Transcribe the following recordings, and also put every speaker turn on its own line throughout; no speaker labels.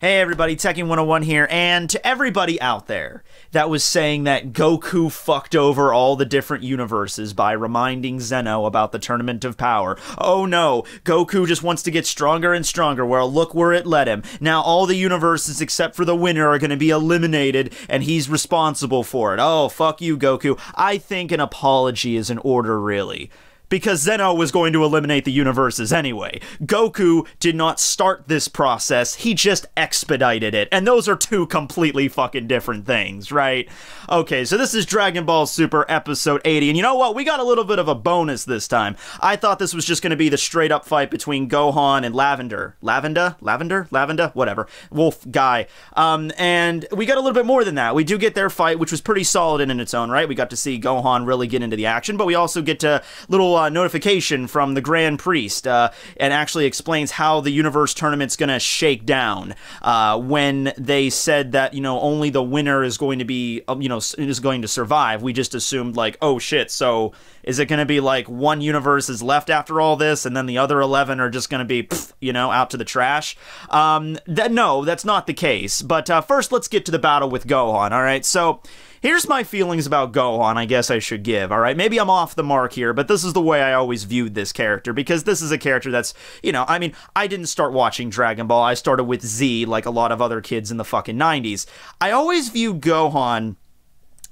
Hey everybody, Tekken 101 here, and to everybody out there that was saying that Goku fucked over all the different universes by reminding Zeno about the Tournament of Power. Oh no, Goku just wants to get stronger and stronger. Well, look where it led him. Now all the universes except for the winner are going to be eliminated, and he's responsible for it. Oh, fuck you, Goku. I think an apology is in order, really because Zeno was going to eliminate the universes anyway. Goku did not start this process, he just expedited it. And those are two completely fucking different things, right? Okay, so this is Dragon Ball Super Episode 80. And you know what? We got a little bit of a bonus this time. I thought this was just going to be the straight up fight between Gohan and Lavender. Lavender? Lavender? Lavender? Whatever. Wolf guy. Um, and we got a little bit more than that. We do get their fight, which was pretty solid in, in its own right. We got to see Gohan really get into the action, but we also get to little uh, notification from the Grand Priest uh, and actually explains how the Universe Tournament's going to shake down uh, when they said that, you know, only the winner is going to be, um, you know, is going to survive. We just assumed, like, oh shit, so is it going to be like one universe is left after all this, and then the other eleven are just going to be, pff, you know, out to the trash? Um, that no, that's not the case. But uh, first, let's get to the battle with Gohan. All right, so. Here's my feelings about Gohan, I guess I should give, alright? Maybe I'm off the mark here, but this is the way I always viewed this character, because this is a character that's, you know, I mean, I didn't start watching Dragon Ball, I started with Z, like a lot of other kids in the fucking 90s. I always viewed Gohan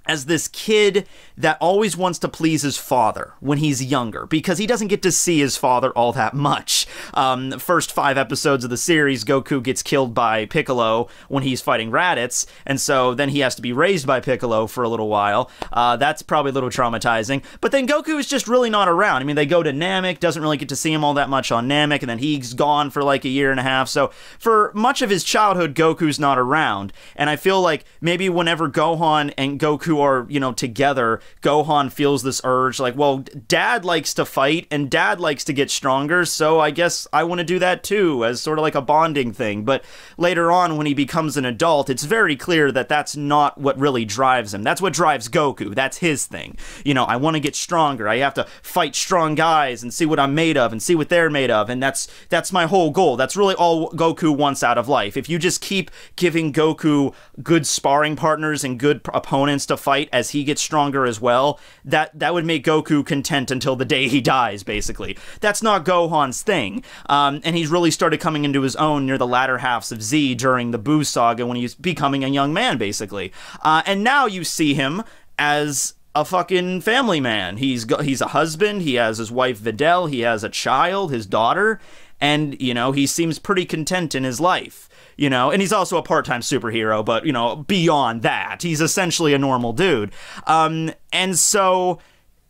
as this kid that always wants to please his father when he's younger because he doesn't get to see his father all that much. Um, the first five episodes of the series, Goku gets killed by Piccolo when he's fighting Raditz, and so then he has to be raised by Piccolo for a little while. Uh, that's probably a little traumatizing. But then Goku is just really not around. I mean, they go to Namek, doesn't really get to see him all that much on Namek, and then he's gone for like a year and a half. So for much of his childhood, Goku's not around, and I feel like maybe whenever Gohan and Goku are, you know, together, Gohan feels this urge like, well, dad likes to fight and dad likes to get stronger, so I guess I want to do that too as sort of like a bonding thing. But later on when he becomes an adult, it's very clear that that's not what really drives him. That's what drives Goku. That's his thing. You know, I want to get stronger. I have to fight strong guys and see what I'm made of and see what they're made of and that's that's my whole goal. That's really all Goku wants out of life. If you just keep giving Goku good sparring partners and good opponents to fight as he gets stronger as well, that that would make Goku content until the day he dies. Basically, that's not Gohan's thing, um, and he's really started coming into his own near the latter halves of Z during the Boo saga when he's becoming a young man, basically. Uh, and now you see him as a fucking family man. He's he's a husband. He has his wife Videl. He has a child, his daughter, and you know he seems pretty content in his life you know and he's also a part-time superhero but you know beyond that he's essentially a normal dude um and so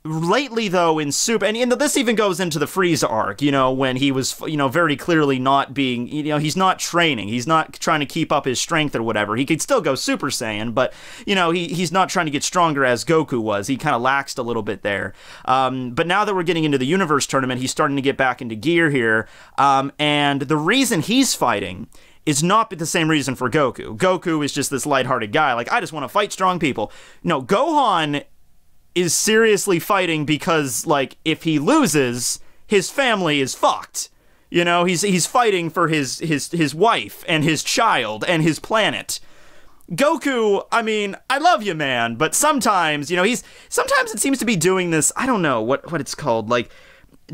lately though in Super, and you this even goes into the freeze arc you know when he was you know very clearly not being you know he's not training he's not trying to keep up his strength or whatever he could still go super saiyan but you know he, he's not trying to get stronger as goku was he kind of laxed a little bit there um, but now that we're getting into the universe tournament he's starting to get back into gear here um, and the reason he's fighting is not the same reason for Goku. Goku is just this lighthearted guy. Like, I just want to fight strong people. No, Gohan is seriously fighting because like if he loses, his family is fucked. You know, he's he's fighting for his his his wife and his child and his planet. Goku, I mean, I love you, man, but sometimes, you know, he's sometimes it seems to be doing this. I don't know what what it's called, like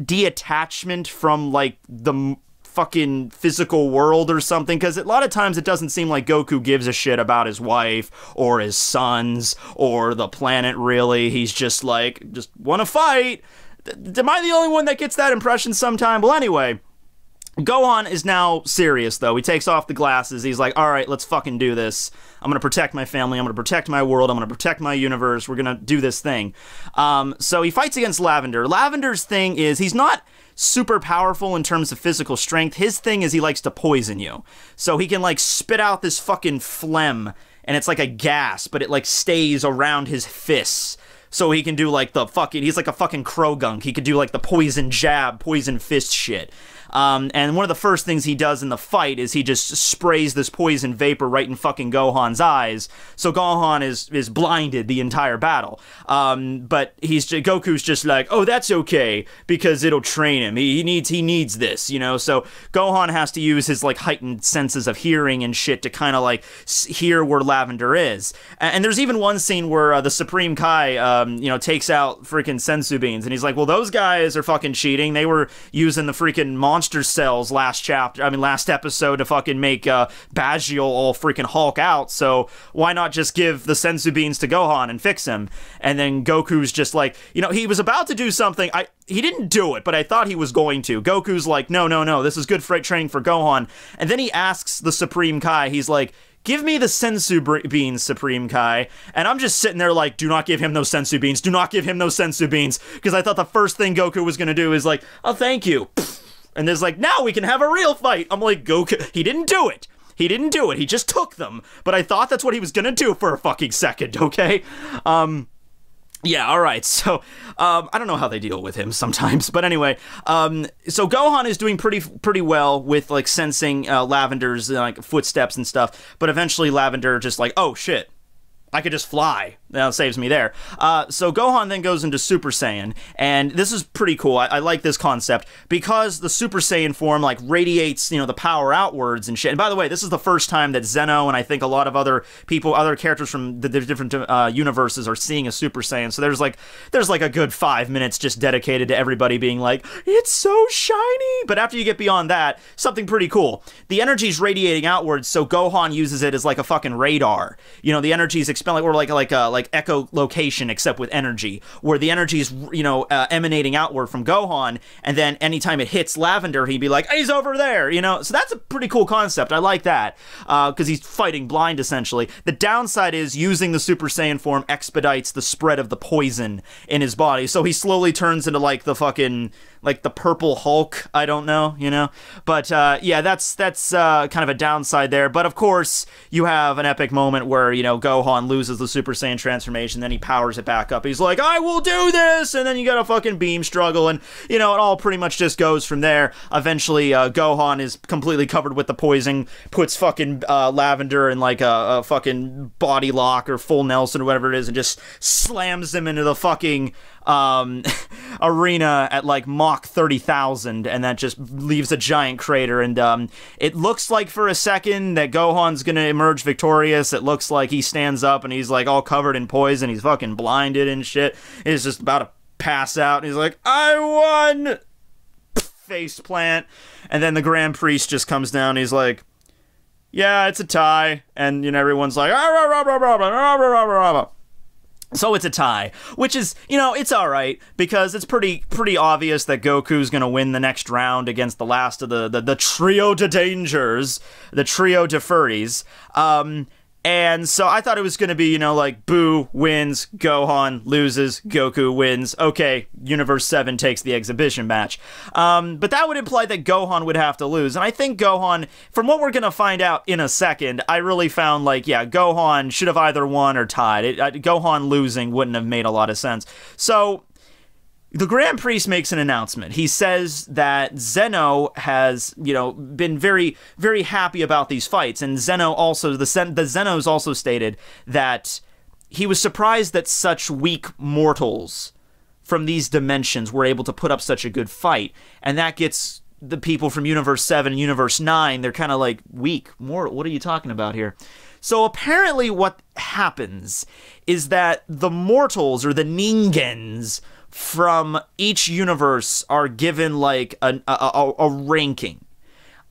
detachment from like the fucking physical world or something because a lot of times it doesn't seem like Goku gives a shit about his wife or his sons or the planet really. He's just like, just want to fight. D- am I the only one that gets that impression sometime? Well, anyway. Gohan is now serious though. He takes off the glasses. He's like, "All right, let's fucking do this. I'm gonna protect my family. I'm gonna protect my world. I'm gonna protect my universe. We're gonna do this thing." Um, so he fights against Lavender. Lavender's thing is he's not super powerful in terms of physical strength. His thing is he likes to poison you. So he can like spit out this fucking phlegm and it's like a gas, but it like stays around his fists. So he can do like the fucking, he's like a fucking crow gunk. He could do like the poison jab, poison fist shit. Um, and one of the first things he does in the fight is he just sprays this poison vapor right in fucking Gohan's eyes. So Gohan is is blinded the entire battle. Um, but he's Goku's just like, oh, that's okay because it'll train him. He, needs he needs this, you know. So Gohan has to use his like heightened senses of hearing and shit to kind of like hear where Lavender is. And, and, there's even one scene where uh, the Supreme Kai, um, you know, takes out freaking Sensu beans, and he's like, well, those guys are fucking cheating. They were using the freaking monster Monster Cells last chapter, I mean, last episode to fucking make uh, Baggio all freaking Hulk out. So why not just give the Senzu Beans to Gohan and fix him? And then Goku's just like, you know, he was about to do something. I he didn't do it, but I thought he was going to. Goku's like, no, no, no, this is good freight training for Gohan. And then he asks the Supreme Kai, he's like, give me the sensu beans, Supreme Kai. And I'm just sitting there like, do not give him those sensu beans. Do not give him those sensu beans. Because I thought the first thing Goku was going to do is like, oh, thank you. And there's like, now we can have a real fight. I'm like, Goku. He didn't do it. He didn't do it. He just took them. But I thought that's what he was gonna do for a fucking second. Okay. Um. Yeah, all right. So, um, I don't know how they deal with him sometimes, but anyway, um, so Gohan is doing pretty pretty well with like sensing uh, Lavender's like footsteps and stuff. But eventually, Lavender just like, oh shit, I could just fly. Now saves me there. Uh, so Gohan then goes into Super Saiyan, and this is pretty cool. I, I, like this concept because the Super Saiyan form like radiates, you know, the power outwards and shit. And by the way, this is the first time that Zeno and I think a lot of other people, other characters from the, the different uh, universes are seeing a Super Saiyan. So there's like there's like a good five minutes just dedicated to everybody being like, it's so shiny. But after you get beyond that, something pretty cool. The energy's radiating outwards, so Gohan uses it as like a fucking radar. You know, the energy's expelling or like like a uh, like like echolocation except with energy, where the energy is you know uh, emanating outward from Gohan, and then anytime it hits Lavender, he'd be like, hey, "He's over there," you know. So that's a pretty cool concept. I like that because uh, he's fighting blind essentially. The downside is using the Super Saiyan form expedites the spread of the poison in his body, so he slowly turns into like the fucking like the Purple Hulk. I don't know, you know. But uh, yeah, that's that's uh, kind of a downside there. But of course, you have an epic moment where you know Gohan loses the Super Saiyan transformation, then he powers it back up. He's like, "I will do this," and then you got a fucking beam struggle, and you know it all pretty much just goes from there. Eventually, uh, Gohan is completely covered with the poison, puts fucking uh, Lavender in like a, a fucking body lock or full Nelson or whatever it is, and just slams them into the fucking um, arena at like Mach 30,000, and that just leaves a giant crater. And um, it looks like for a second that Gohan's going to emerge victorious. It looks like he stands up and he's like all covered in poison. He's fucking blinded and shit. He's just about to pass out, and he's like, I won! Face plant. And then the Grand Priest just comes down, he's like, yeah, it's a tie, and you know everyone's like, rah, rah, rah, rah, rah, rah, rah, rah, rah. So it's a tie, which is, you know, it's all right because it's pretty pretty obvious that Goku's going to win the next round against the last of the the, the trio de dangers, the trio de furries. Um and so I thought it was going to be, you know, like Boo wins, Gohan loses, Goku wins. Okay, Universe 7 takes the exhibition match. Um, but that would imply that Gohan would have to lose. And I think Gohan, from what we're going to find out in a second, I really found like, yeah, Gohan should have either won or tied. It, uh, Gohan losing wouldn't have made a lot of sense. So the Grand Priest makes an announcement. He says that Zeno has, you know, been very, very happy about these fights, and Zeno also the Zen- the Zenos also stated that he was surprised that such weak mortals from these dimensions were able to put up such a good fight, and that gets the people from Universe Seven, Universe Nine. They're kind of like weak mortal. What are you talking about here? So apparently, what happens is that the mortals or the Ningens from each universe are given like a, a, a ranking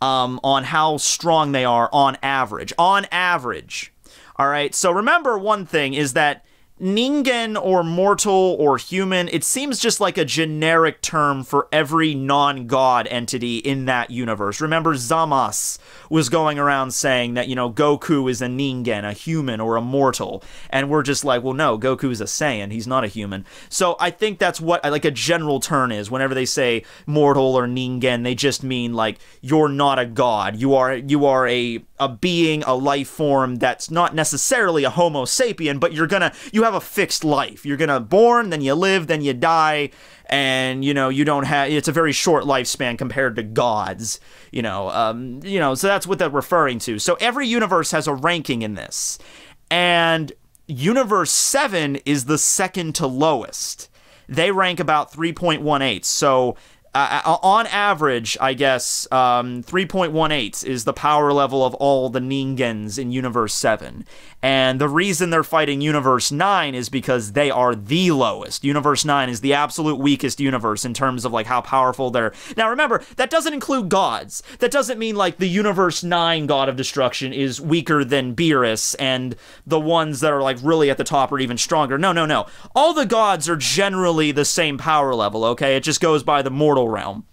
um, on how strong they are on average. On average. All right. So remember one thing is that Ningen or mortal or human, it seems just like a generic term for every non god entity in that universe. Remember, Zamas was going around saying that, you know, Goku is a Ningen, a human, or a mortal. And we're just like, well, no, Goku's a Saiyan. He's not a human. So I think that's what, like, a general term is. Whenever they say mortal or Ningen, they just mean, like, you're not a god. You are, you are a, a being, a life form that's not necessarily a Homo sapien, but you're gonna, you have have a fixed life. You're gonna born, then you live, then you die, and you know you don't have. It's a very short lifespan compared to gods. You know, um, you know. So that's what they're referring to. So every universe has a ranking in this, and universe seven is the second to lowest. They rank about three point one eight. So uh, uh on average, I guess um, 3.18 is the power level of all the Ningens in Universe 7. And the reason they're fighting Universe 9 is because they are the lowest. Universe 9 is the absolute weakest universe in terms of like how powerful they're. Now remember, that doesn't include gods. That doesn't mean like the Universe 9 god of destruction is weaker than Beerus and the ones that are like really at the top are even stronger. No, no, no. All the gods are generally the same power level, okay? It just goes by the mortal realm.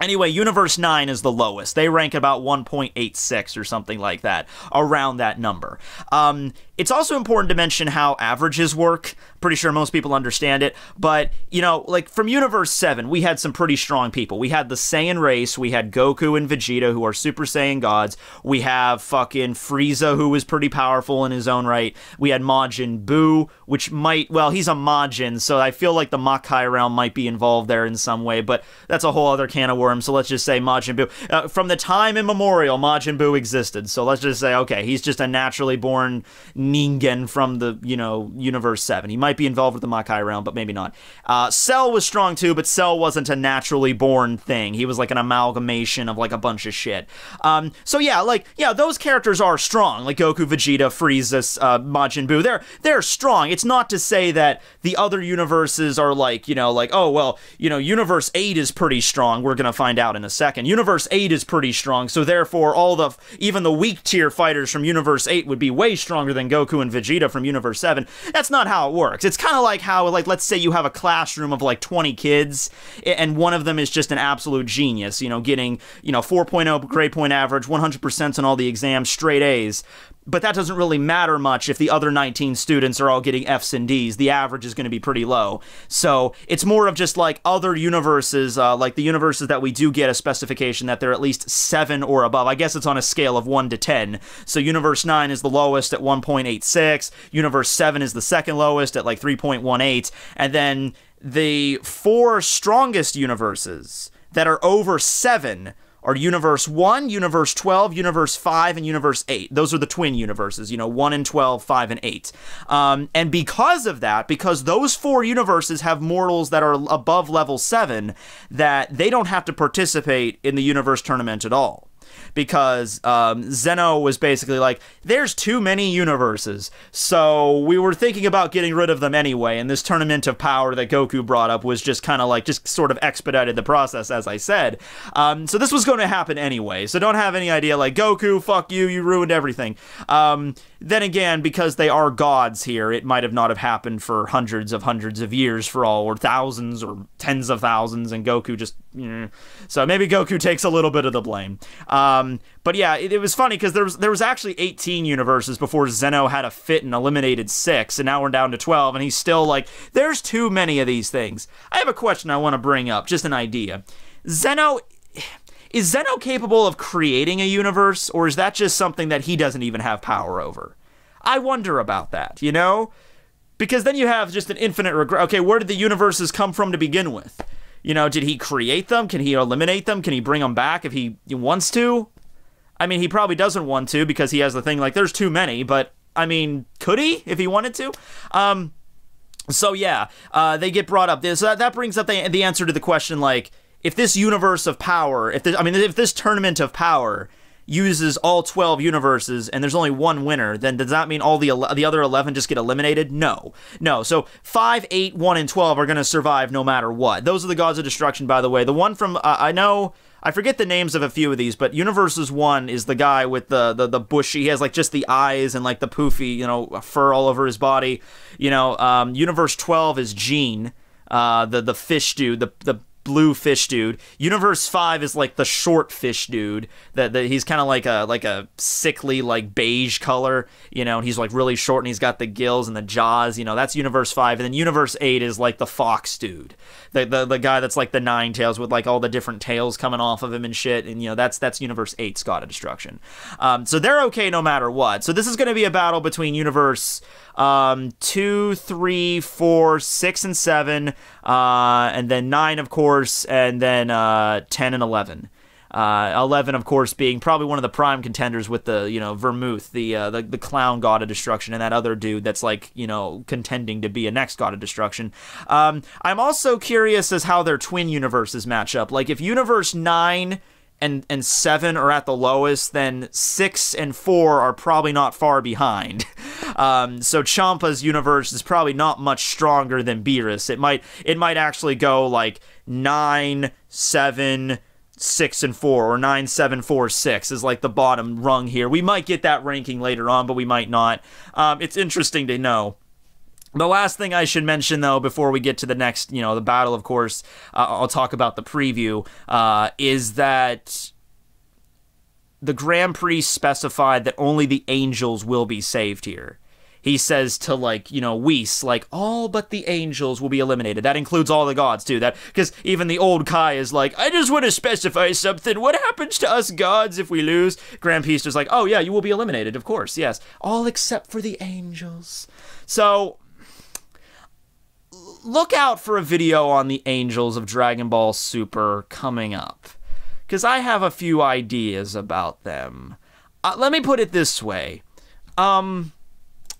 Anyway, Universe 9 is the lowest. They rank about 1.86 or something like that, around that number. Um, it's also important to mention how averages work. Pretty sure most people understand it. But, you know, like from Universe 7, we had some pretty strong people. We had the Saiyan race, we had Goku and Vegeta, who are Super Saiyan gods. We have fucking Frieza, who was pretty powerful in his own right. We had Majin Buu, which might, well, he's a Majin, so I feel like the Makai realm might be involved there in some way, but that's a whole other can of worms. So let's just say Majin Buu. Uh, from the time immemorial, Majin Buu existed. So let's just say, okay, he's just a naturally born Ningen from the, you know, Universe 7. He might might be involved with the Makai realm, but maybe not. Uh, Cell was strong too, but Cell wasn't a naturally born thing. He was like an amalgamation of like a bunch of shit. Um, so yeah, like yeah, those characters are strong, like Goku, Vegeta, Frieza, uh, Majin Buu. They're they're strong. It's not to say that the other universes are like you know like oh well you know Universe Eight is pretty strong. We're gonna find out in a second. Universe Eight is pretty strong, so therefore all the even the weak tier fighters from Universe Eight would be way stronger than Goku and Vegeta from Universe Seven. That's not how it works works. It's kind of like how, like, let's say you have a classroom of like 20 kids, and one of them is just an absolute genius, you know, getting, you know, 4.0 grade point average, 100% on all the exams, straight A's but that doesn't really matter much if the other 19 students are all getting Fs and Ds. The average is going to be pretty low. So it's more of just like other universes, uh, like the universes that we do get a specification that they're at least seven or above. I guess it's on a scale of one to 10. So universe nine is the lowest at 1.86. Universe seven is the second lowest at like 3.18. And then the four strongest universes that are over seven are Universe 1, Universe 12, Universe 5, and Universe 8. Those are the twin universes, you know, 1 and 12, 5 and 8. Um, and because of that, because those four universes have mortals that are above level 7, that they don't have to participate in the universe tournament at all because um, Zeno was basically like, there's too many universes. So we were thinking about getting rid of them anyway. And this tournament of power that Goku brought up was just kind of like, just sort of expedited the process, as I said. Um, so this was going to happen anyway. So don't have any idea like, Goku, fuck you, you ruined everything. Um, then again, because they are gods here, it might have not have happened for hundreds of hundreds of years for all, or thousands or tens of thousands, and Goku just so maybe Goku takes a little bit of the blame. Um, but yeah, it, it was funny because there was there was actually 18 universes before Zeno had a fit and eliminated six, and now we're down to 12, and he's still like, there's too many of these things. I have a question I want to bring up, just an idea. Zeno. Is Zeno capable of creating a universe, or is that just something that he doesn't even have power over? I wonder about that, you know? Because then you have just an infinite regret. Okay, where did the universes come from to begin with? You know, did he create them? Can he eliminate them? Can he bring them back if he wants to? I mean, he probably doesn't want to because he has the thing like there's too many, but I mean, could he if he wanted to? Um, so yeah, uh, they get brought up. So that, uh, that brings up the, the answer to the question like, if this universe of power, if this, I mean, if this tournament of power uses all 12 universes and there's only one winner, then does that mean all the the other 11 just get eliminated? No. No. So 5, 8, 1 and 12 are going to survive no matter what. Those are the gods of destruction by the way. The one from uh, I know I forget the names of a few of these, but Universes One is the guy with the, the the bushy. He has like just the eyes and like the poofy, you know, fur all over his body. You know, um, Universe Twelve is Gene, uh, the the fish dude, the the blue fish dude. Universe Five is like the short fish dude. That, that he's kind of like a like a sickly like beige color, you know. And he's like really short, and he's got the gills and the jaws, you know. That's Universe Five, and then Universe Eight is like the fox dude, the the, the guy that's like the nine tails with like all the different tails coming off of him and shit. And you know that's that's Universe Eight's God of Destruction. Um, so they're okay no matter what. So this is going to be a battle between Universe um, two, three, four, six, and seven, uh, and then nine, of course, and then uh, ten and eleven. Uh, Eleven, of course, being probably one of the prime contenders with the you know Vermouth, the, uh, the the clown god of destruction, and that other dude that's like you know contending to be a next god of destruction. Um, I'm also curious as how their twin universes match up. Like if Universe Nine and and seven are at the lowest, then six and four are probably not far behind. Um, so Champa's universe is probably not much stronger than Beerus. It might it might actually go like nine, seven, six and four or nine seven four six is like the bottom rung here. We might get that ranking later on, but we might not. Um, it's interesting to know. The last thing I should mention, though, before we get to the next, you know, the battle, of course, uh, I'll talk about the preview, uh, is that the Grand Prix specified that only the angels will be saved here he says to like you know Whis, like all but the angels will be eliminated. That includes all the gods too. That because even the old Kai is like, I just want to specify something. What happens to us gods if we lose? Grand is like, oh yeah, you will be eliminated, of course, yes, all except for the angels. So look out for a video on the angels of Dragon Ball Super coming up, because I have a few ideas about them. Uh, let me put it this way. Um,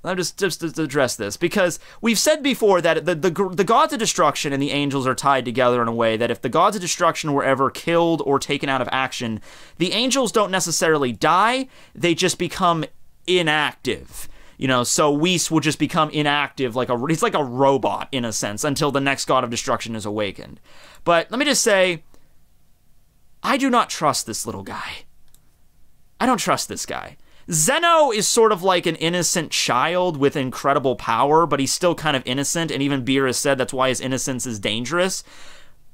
I'm just just to address this because we've said before that the, the the gods of destruction and the angels are tied together in a way that if the gods of destruction were ever killed or taken out of action, the angels don't necessarily die; they just become inactive. You know, so Weiss will just become inactive, like a he's like a robot in a sense until the next god of destruction is awakened. But let me just say, I do not trust this little guy. I don't trust this guy. Zeno is sort of like an innocent child with incredible power, but he's still kind of innocent, and even Beer has said that's why his innocence is dangerous.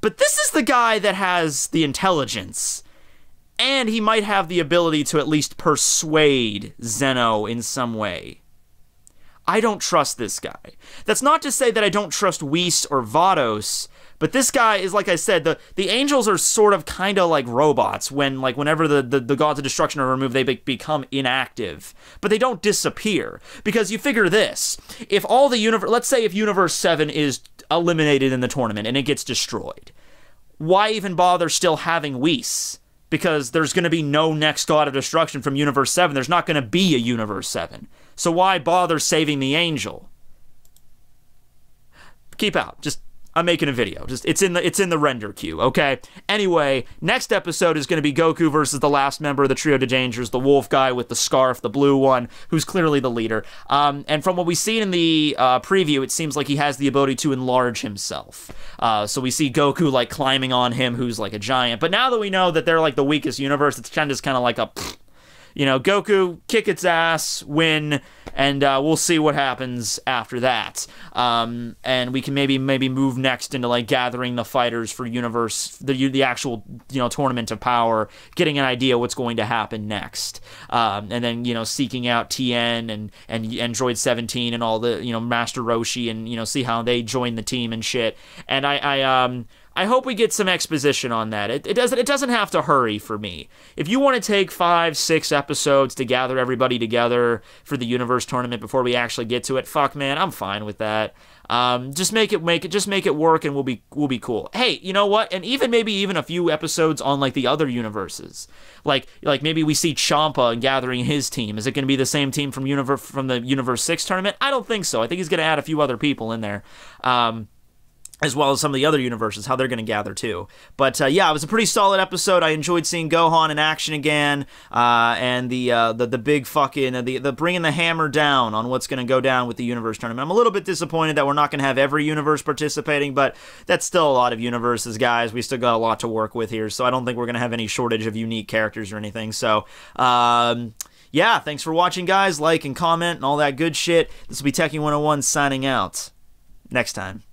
But this is the guy that has the intelligence. And he might have the ability to at least persuade Zeno in some way. I don't trust this guy. That's not to say that I don't trust Whis or Vados, but this guy is like I said, the the angels are sort of kind of like robots when like whenever the, the, the gods of destruction are removed, they be- become inactive, but they don't disappear because you figure this: if all the universe, let's say if universe seven is eliminated in the tournament and it gets destroyed, why even bother still having Whis? Because there's going to be no next god of destruction from universe seven. There's not going to be a universe seven, so why bother saving the angel? Keep out. Just I'm making a video. Just it's in the it's in the render queue, okay? Anyway, next episode is going to be Goku versus the last member of the Trio de Dangers, the wolf guy with the scarf, the blue one, who's clearly the leader. Um, and from what we've seen in the uh, preview, it seems like he has the ability to enlarge himself. Uh, so we see Goku like climbing on him, who's like a giant. But now that we know that they're like the weakest universe, it's kind of just kind of like a. Pfft, you know, Goku kick its ass, win, and uh, we'll see what happens after that. Um, and we can maybe maybe move next into like gathering the fighters for universe the the actual you know tournament of power, getting an idea what's going to happen next, um, and then you know seeking out Tn and and Android 17 and all the you know Master Roshi and you know see how they join the team and shit. And I I um I hope we get some exposition on that. It, it doesn't it doesn't have to hurry for me. If you want to take five, six episodes to gather everybody together for the universe tournament before we actually get to it, fuck man, I'm fine with that. Um, just make it make it just make it work and we'll be we'll be cool. Hey, you know what? And even maybe even a few episodes on like the other universes. Like like maybe we see Champa gathering his team. Is it going to be the same team from universe from the Universe 6 tournament? I don't think so. I think he's going to add a few other people in there. Um, as well as some of the other universes, how they're going to gather too. But uh, yeah, it was a pretty solid episode. I enjoyed seeing Gohan in action again, uh, and the, uh, the the big fucking uh, the the bringing the hammer down on what's going to go down with the universe tournament. I'm a little bit disappointed that we're not going to have every universe participating, but that's still a lot of universes, guys. We still got a lot to work with here, so I don't think we're going to have any shortage of unique characters or anything. So. Um, yeah, thanks for watching, guys. Like and comment and all that good shit. This will be Techie 101 signing out. Next time.